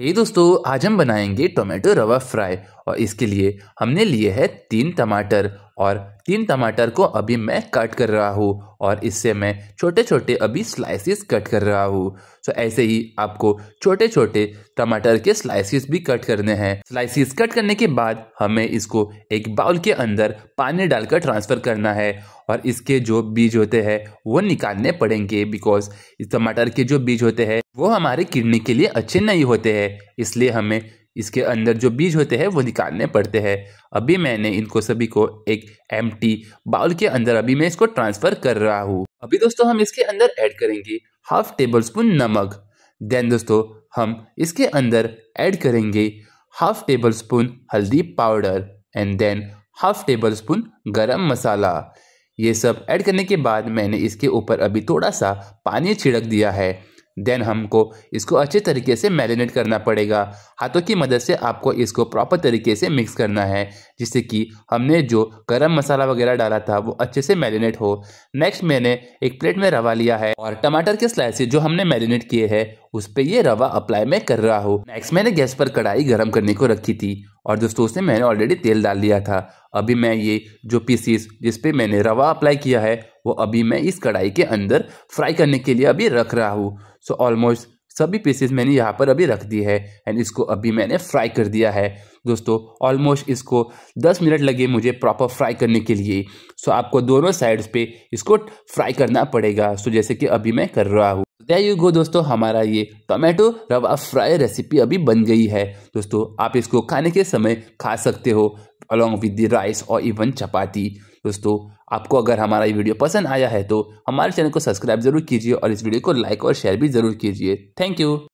ये दोस्तों आज हम बनाएंगे टोमेटो रवा फ्राई और इसके लिए हमने लिए है तीन टमाटर और तीन टमाटर को अभी मैं कट कर रहा हूँ और इससे मैं छोटे छोटे अभी स्लाइसिस कट कर रहा हूँ तो ऐसे ही आपको छोटे छोटे टमाटर के स्लाइसिस भी कट करने हैं स्लाइसिस कट करने के बाद हमें इसको एक बाउल के अंदर पानी डालकर ट्रांसफ़र करना है और इसके जो बीज होते हैं वो निकालने पड़ेंगे बिकॉज टमाटर के जो बीज होते हैं वो हमारे किडनी के लिए अच्छे नहीं होते हैं इसलिए हमें इसके अंदर जो बीज होते हैं वो निकालने पड़ते हैं अभी मैंने इनको सभी को एक एम बाउल के अंदर अभी मैं इसको ट्रांसफ़र कर रहा हूँ अभी दोस्तों हम इसके अंदर ऐड करेंगे हाफ टेबल स्पून नमक देन दोस्तों हम इसके अंदर ऐड करेंगे हाफ टेबल स्पून हल्दी powder and then half tablespoon garam masala ये सब ऐड करने के बाद मैंने इसके ऊपर अभी थोड़ा सा पानी छिड़क दिया है देन हमको इसको अच्छे तरीके से मैरिनेट करना पड़ेगा हाथों की मदद से आपको इसको प्रॉपर तरीके से मिक्स करना है जिससे कि हमने जो गरम मसाला वगैरह डाला था वो अच्छे से मैरिनेट हो नेक्स्ट मैंने एक प्लेट में रवा लिया है और टमाटर के स्लाइसेस जो हमने मैरिनेट किए हैं उस पर ये रवा अप्लाई मैं कर रहा हूँ नेक्स्ट मैंने गैस पर कढ़ाई गर्म करने को रखी थी और दोस्तों उसमें मैंने ऑलरेडी तेल डाल दिया था अभी मैं ये जो पीसीस जिस पे मैंने रवा अप्लाई किया है वो अभी मैं इस कढ़ाई के अंदर फ्राई करने के लिए अभी रख रहा हूँ सो ऑलमोस्ट सभी पीसेस मैंने यहाँ पर अभी रख दी है एंड इसको अभी मैंने फ्राई कर दिया है दोस्तों ऑलमोस्ट इसको 10 मिनट लगे मुझे प्रॉपर फ्राई करने के लिए सो आपको दोनों साइड्स पे इसको फ्राई करना पड़ेगा सो जैसे कि अभी मैं कर रहा हूँ तय यू गो दोस्तों हमारा ये टोमेटो रवा फ्राई रेसिपी अभी बन गई है दोस्तों आप इसको खाने के समय खा सकते हो अलॉन्ग विद द राइस और इवन चपाती दोस्तों आपको अगर हमारा ये वीडियो पसंद आया है तो हमारे चैनल को सब्सक्राइब जरूर कीजिए और इस वीडियो को लाइक और शेयर भी जरूर कीजिए थैंक यू